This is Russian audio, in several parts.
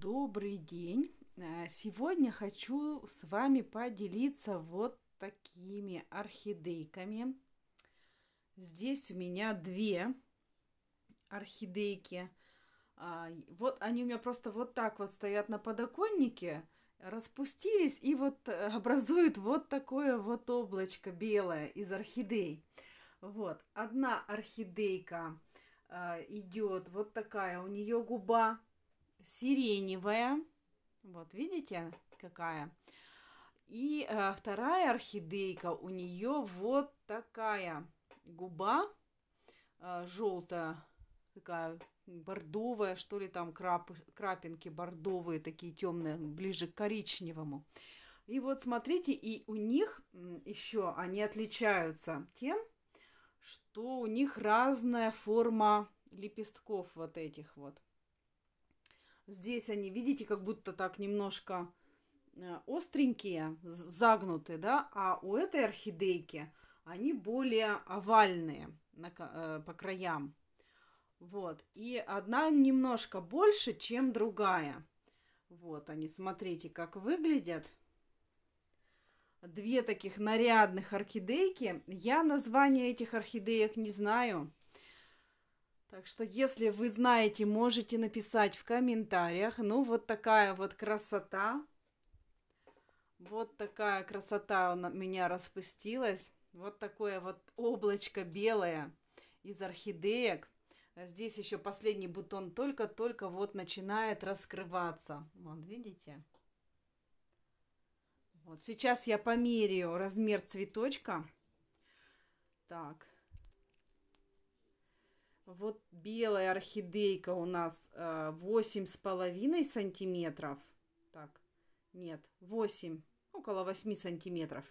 Добрый день! Э, сегодня хочу с вами поделиться вот такими орхидейками. Здесь у меня две орхидейки. А, вот они у меня просто вот так вот стоят на подоконнике, распустились и вот э, образуют вот такое вот облачко белое из орхидей. Вот, одна орхидейка э, идет вот такая, у нее губа сиреневая. Вот видите, какая. И э, вторая орхидейка у нее вот такая губа э, желтая, такая бордовая, что ли там крап, крапинки бордовые, такие темные, ближе к коричневому. И вот смотрите, и у них еще они отличаются тем, что у них разная форма лепестков вот этих вот. Здесь они, видите, как будто так немножко э, остренькие, загнутые, да, а у этой орхидейки они более овальные на, э, по краям. Вот, и одна немножко больше, чем другая. Вот они, смотрите, как выглядят. Две таких нарядных орхидейки. Я название этих орхидеек не знаю. Так что, если вы знаете, можете написать в комментариях. Ну, вот такая вот красота. Вот такая красота у меня распустилась. Вот такое вот облачко белое из орхидеек. Здесь еще последний бутон только-только вот начинает раскрываться. Вот, видите? Вот сейчас я померяю размер цветочка. Так, вот белая орхидейка у нас э, восемь с половиной сантиметров. Так, нет, 8, около 8 сантиметров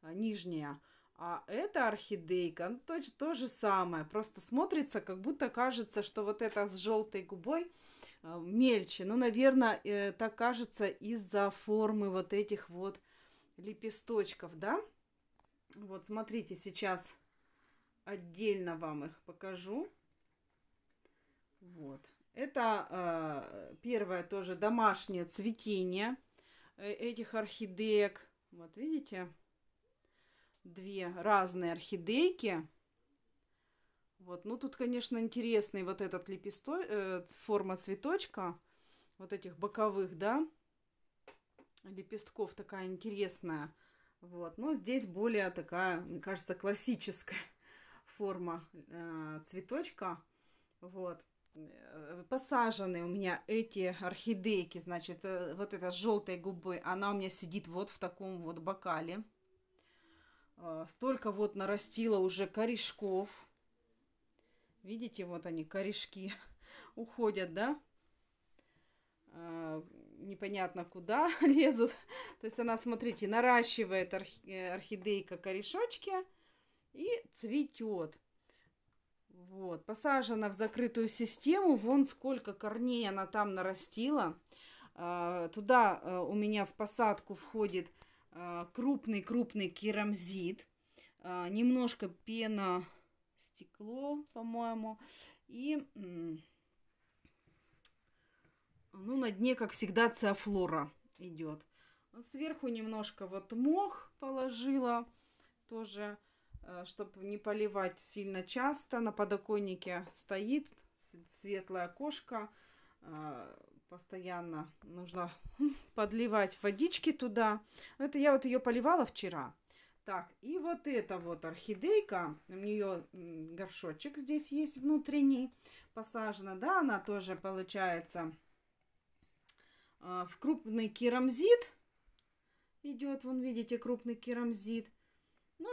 э, нижняя. А эта орхидейка, ну, точно то же самое, просто смотрится, как будто кажется, что вот эта с желтой губой э, мельче. Ну, наверное, так кажется из-за формы вот этих вот лепесточков, да? Вот, смотрите, сейчас отдельно вам их покажу. Вот. Это э, первое тоже домашнее цветение э, этих орхидеек. Вот видите, две разные орхидейки. Вот, ну тут, конечно, интересный вот этот лепестой, э, форма цветочка, вот этих боковых, да, лепестков такая интересная. Вот, но здесь более такая, мне кажется, классическая форма э, цветочка. Вот. Э, посажены у меня эти орхидейки, значит, э, вот эта с желтой губы, она у меня сидит вот в таком вот бокале. Э, столько вот нарастила уже корешков. Видите, вот они, корешки уходят, да? непонятно куда лезут. То есть она, смотрите, наращивает орхидейка корешочки и цветет. Вот, посажена в закрытую систему. Вон сколько корней она там нарастила. А, туда э, у меня в посадку входит а, крупный-крупный керамзит. А, немножко пена стекло, по-моему. И ну, на дне, как всегда, циафлора идет. Сверху немножко вот мох положила тоже. Э, чтобы не поливать сильно часто. На подоконнике стоит светлое окошко. Э, постоянно нужно подливать водички туда. Ну, это я вот ее поливала вчера. Так, и вот эта вот орхидейка, у нее горшочек здесь есть внутренний, посажена, да, она тоже получается э, в крупный керамзит идет, вон видите, крупный керамзит.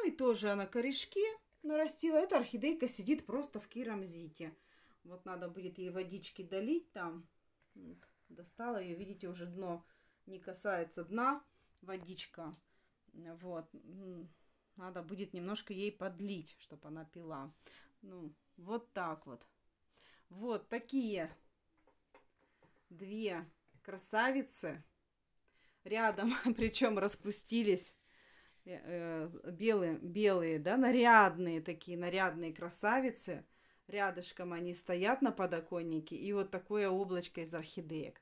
Ну и тоже она корешки нарастила. Эта орхидейка сидит просто в керамзите. Вот надо будет ей водички долить там. Вот, достала ее, видите, уже дно не касается дна. Водичка. Вот. Надо будет немножко ей подлить, чтобы она пила. Ну, вот так вот. Вот такие две красавицы рядом, причем распустились Э, э, белые, белые, да, нарядные такие, нарядные красавицы. Рядышком они стоят на подоконнике, и вот такое облачко из орхидеек.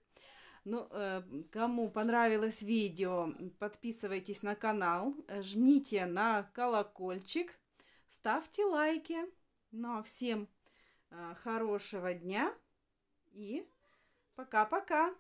Ну, э, кому понравилось видео, подписывайтесь на канал, жмите на колокольчик, ставьте лайки. Ну, а всем хорошего дня и пока-пока!